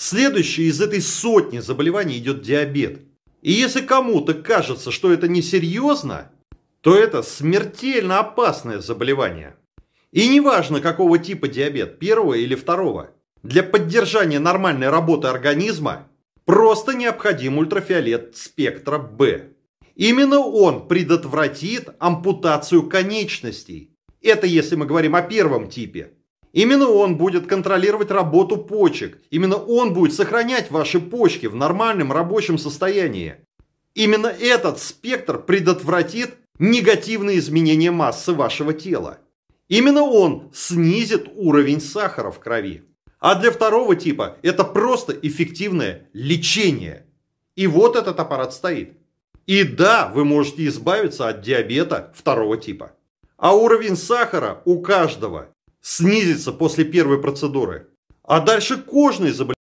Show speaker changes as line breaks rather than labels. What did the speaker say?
Следующее из этой сотни заболеваний идет диабет. И если кому-то кажется, что это несерьезно, то это смертельно опасное заболевание. И неважно, какого типа диабет, первого или второго, для поддержания нормальной работы организма просто необходим ультрафиолет спектра Б. Именно он предотвратит ампутацию конечностей. Это если мы говорим о первом типе – Именно он будет контролировать работу почек. Именно он будет сохранять ваши почки в нормальном рабочем состоянии. Именно этот спектр предотвратит негативные изменения массы вашего тела. Именно он снизит уровень сахара в крови. А для второго типа это просто эффективное лечение. И вот этот аппарат стоит. И да, вы можете избавиться от диабета второго типа. А уровень сахара у каждого снизится после первой процедуры. А дальше кожные заболевания